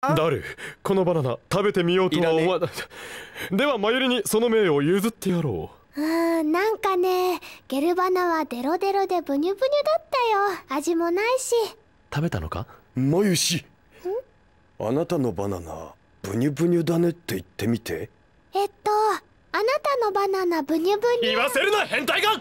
ダルこのバナナ食べてみようとは思わない、ね、ではマユリにその名を譲ってやろううんなんかねゲルバナはデロデロでブニュブニュだったよ味もないし食べたのかマユシあなたのバナナブニュブニュだねって言ってみてえっとあなたのバナナブニュブニュ言わせるな変態が